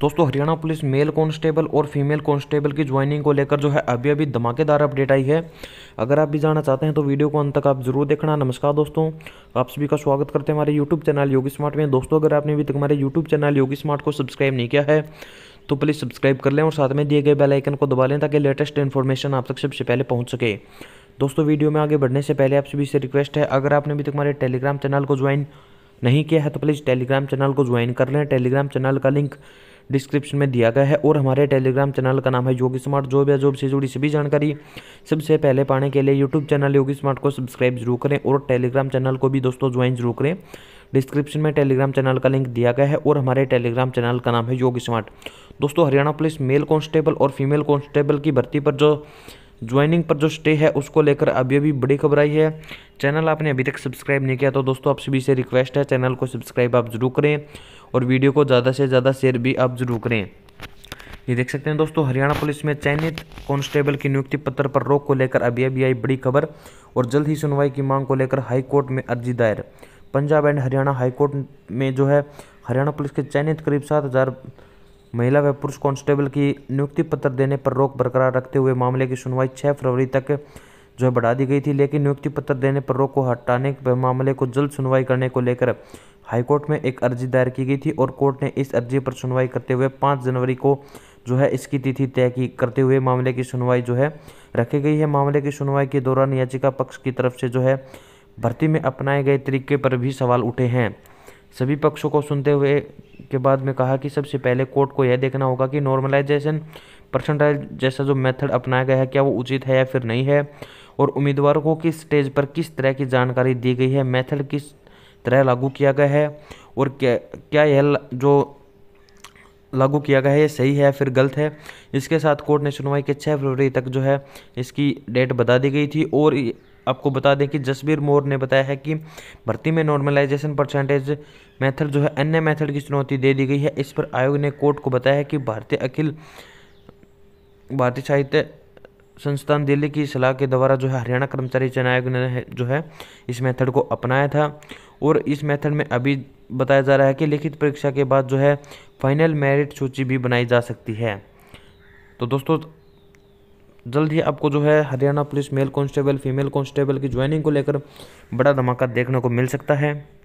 दोस्तों Haryana police male constable और female constable की ज्वाइनिंग को लेकर जो है अभी अभी धमाकेदार अपडेट आई है अगर आप भी जाना चाहते हैं तो वीडियो को अंत तक आप जरूर देखना नमस्कार दोस्तों आप सभी का स्वागत करते हैं हमारे यूट्यूब चैनल योगी स्मार्ट में दोस्तों अगर आपने अभी तक हमारे यूट्यूब चैनल योगी स्मार्ट को सब्सक्राइब नहीं किया है तो प्लीज़ सब्सक्राइब कर लें और साथ में दिए गए बेल आइकन को दबा लें ताकि लेटेस्ट इन्फॉर्मेशन आप तक सबसे पहले पहुंच सके दोस्तों वीडियो में आगे बढ़ने से पहले आप सभी से रिक्वेस्ट है अगर आपने अभी तक हमारे टेलीग्राम चैनल को ज्वाइन नहीं किया है तो प्लीज़ टेलीग्राम चैनल को ज्वाइन कर लें टेलीग्राम चैनल का लिंक डिस्क्रिप्शन में दिया गया है और हमारे टेलीग्राम चैनल का नाम है योगी स्मार्ट जॉब या जॉब से जुड़ी सभी जानकारी सबसे पहले पाने के लिए यूट्यूब चैनल योगी स्मार्ट को सब्सक्राइब जरूर करें और टेलीग्राम चैनल को भी दोस्तों ज्वाइन जरूर करें डिस्क्रिप्शन में टेलीग्राम चैनल का लिंक दिया गया है और हमारे टेलीग्राम चैनल का नाम है योगी स्मार्ट दोस्तों हरियाणा पुलिस मेल कांस्टेबल और फीमेल कांस्टेबल की भर्ती पर जो ज्वाइनिंग पर जो स्टे है उसको लेकर अभी अभी बड़ी खबर आई है चैनल आपने अभी तक सब्सक्राइब नहीं किया तो दोस्तों आप सभी से रिक्वेस्ट है चैनल को सब्सक्राइब आप ज़रूर करें और वीडियो को ज़्यादा से ज़्यादा शेयर भी आप ज़रूर करें ये देख सकते हैं दोस्तों हरियाणा पुलिस में चयनित कांस्टेबल की नियुक्ति पत्र पर रोक को लेकर अभी अभी आई बड़ी खबर और जल्द ही सुनवाई की मांग को लेकर हाईकोर्ट में अर्जी दायर पंजाब एंड हरियाणा हाईकोर्ट में जो है हरियाणा पुलिस के चयनित करीब सात हज़ार महिला व पुरुष कांस्टेबल की नियुक्ति पत्र देने पर रोक बरकरार रखते हुए मामले की सुनवाई 6 फरवरी तक जो है बढ़ा दी गई थी लेकिन नियुक्ति पत्र देने पर रोक को हटाने के मामले को जल्द सुनवाई करने को लेकर हाईकोर्ट में एक अर्जी दायर की गई थी और कोर्ट ने इस अर्जी पर सुनवाई करते हुए पाँच जनवरी को जो है इसकी तिथि तय की करते हुए मामले की सुनवाई जो है रखी गई है मामले की सुनवाई के दौरान याचिका पक्ष की तरफ से जो है भर्ती में अपनाए गए तरीके पर भी सवाल उठे हैं सभी पक्षों को सुनते हुए के बाद में कहा कि सबसे पहले कोर्ट को यह देखना होगा कि नॉर्मलाइजेशन परसेंटाइज जैसा जो मेथड अपनाया गया है क्या वो उचित है या फिर नहीं है और उम्मीदवारों को किस स्टेज पर किस तरह की जानकारी दी गई है मेथड किस तरह लागू किया गया है और क्या क्या यह जो लागू किया गया है यह सही है या फिर गलत है इसके साथ कोर्ट ने सुनवाई के छः फरवरी तक जो है इसकी डेट बता दी गई थी और आपको बता दें कि जसबीर मोर ने बताया है कि भर्ती में नॉर्मलाइजेशन परसेंटेज मेथड जो है अन्य मेथड की चुनौती दे दी गई है इस पर आयोग ने कोर्ट को बताया है कि भारतीय अखिल भारतीय साहित्य संस्थान दिल्ली की सलाह के द्वारा जो है हरियाणा कर्मचारी चयन आयोग ने जो है इस मेथड को अपनाया था और इस मेथड में अभी बताया जा रहा है कि लिखित परीक्षा के बाद जो है फाइनल मेरिट सूची भी बनाई जा सकती है तो दोस्तों जल्द ही आपको जो है Haryana police male constable female constable की ज्वाइनिंग को लेकर बड़ा धमाका देखने को मिल सकता है